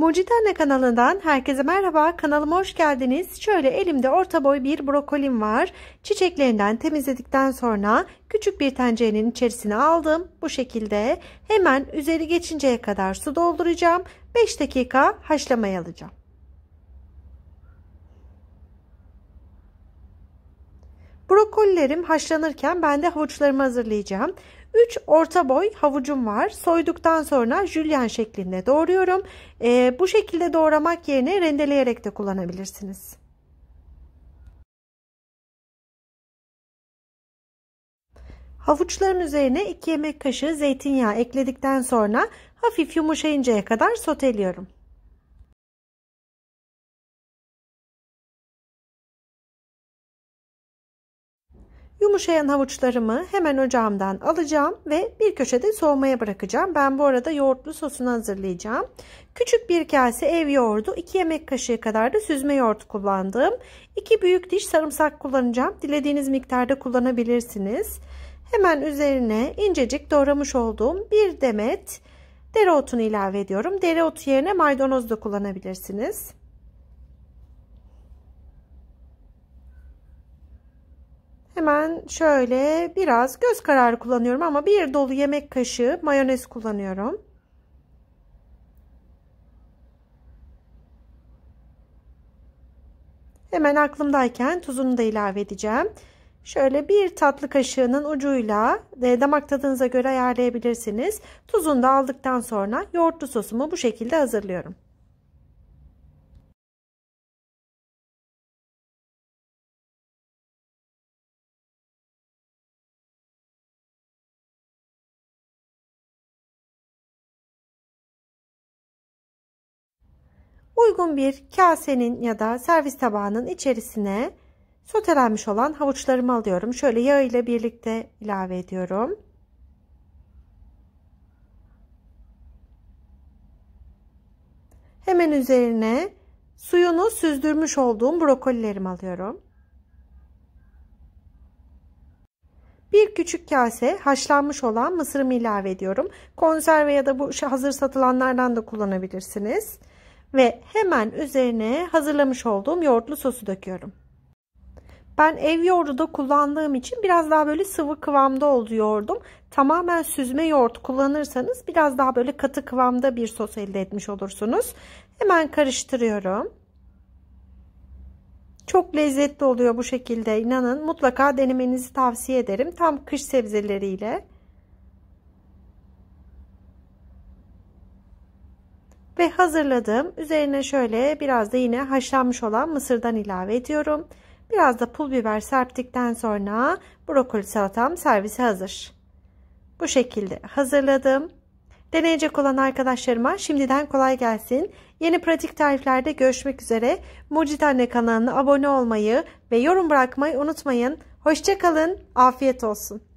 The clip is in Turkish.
Mucit Anne kanalından herkese merhaba. Kanalıma hoş geldiniz. Şöyle elimde orta boy bir brokolim var. Çiçeklerinden temizledikten sonra küçük bir tencerenin içerisine aldım. Bu şekilde hemen üzeri geçinceye kadar su dolduracağım. 5 dakika haşlamaya alacağım. Brokollerim haşlanırken ben de havuçlarımı hazırlayacağım. 3 orta boy havucum var. Soyduktan sonra jülyen şeklinde doğruyorum. E, bu şekilde doğramak yerine rendeleyerek de kullanabilirsiniz. Havuçların üzerine 2 yemek kaşığı zeytinyağı ekledikten sonra hafif yumuşayıncaya kadar soteliyorum. Yumuşayan havuçlarımı hemen ocağımdan alacağım ve bir köşede soğumaya bırakacağım. Ben bu arada yoğurtlu sosunu hazırlayacağım. Küçük bir kase ev yoğurdu, 2 yemek kaşığı kadar da süzme yoğurt kullandım. 2 büyük diş sarımsak kullanacağım. Dilediğiniz miktarda kullanabilirsiniz. Hemen üzerine incecik doğramış olduğum bir demet dereotunu ilave ediyorum. Dereotu yerine maydanoz da kullanabilirsiniz. Hemen şöyle biraz göz kararı kullanıyorum ama bir dolu yemek kaşığı mayonez kullanıyorum. Hemen aklımdayken tuzunu da ilave edeceğim. Şöyle bir tatlı kaşığının ucuyla e, damak tadınıza göre ayarlayabilirsiniz. Tuzunu da aldıktan sonra yoğurtlu sosumu bu şekilde hazırlıyorum. uygun bir kasenin ya da servis tabağının içerisine sotelenmiş olan havuçlarımı alıyorum. Şöyle yağ ile birlikte ilave ediyorum. Hemen üzerine suyunu süzdürmüş olduğum brokollerimi alıyorum. Bir küçük kase haşlanmış olan mısırımı ilave ediyorum. Konserve ya da bu hazır satılanlardan da kullanabilirsiniz ve hemen üzerine hazırlamış olduğum yoğurtlu sosu döküyorum. Ben ev yoğurdu da kullandığım için biraz daha böyle sıvı kıvamda oldu yoğurdum. Tamamen süzme yoğurt kullanırsanız biraz daha böyle katı kıvamda bir sos elde etmiş olursunuz. Hemen karıştırıyorum. Çok lezzetli oluyor bu şekilde inanın. Mutlaka denemenizi tavsiye ederim. Tam kış sebzeleriyle. Ve hazırladığım Üzerine şöyle biraz da yine haşlanmış olan mısırdan ilave ediyorum. Biraz da pul biber serptikten sonra brokoli salatam servise hazır. Bu şekilde hazırladım. Deneyecek olan arkadaşlarıma şimdiden kolay gelsin. Yeni pratik tariflerde görüşmek üzere. Mucit Anne kanalına abone olmayı ve yorum bırakmayı unutmayın. Hoşçakalın. Afiyet olsun.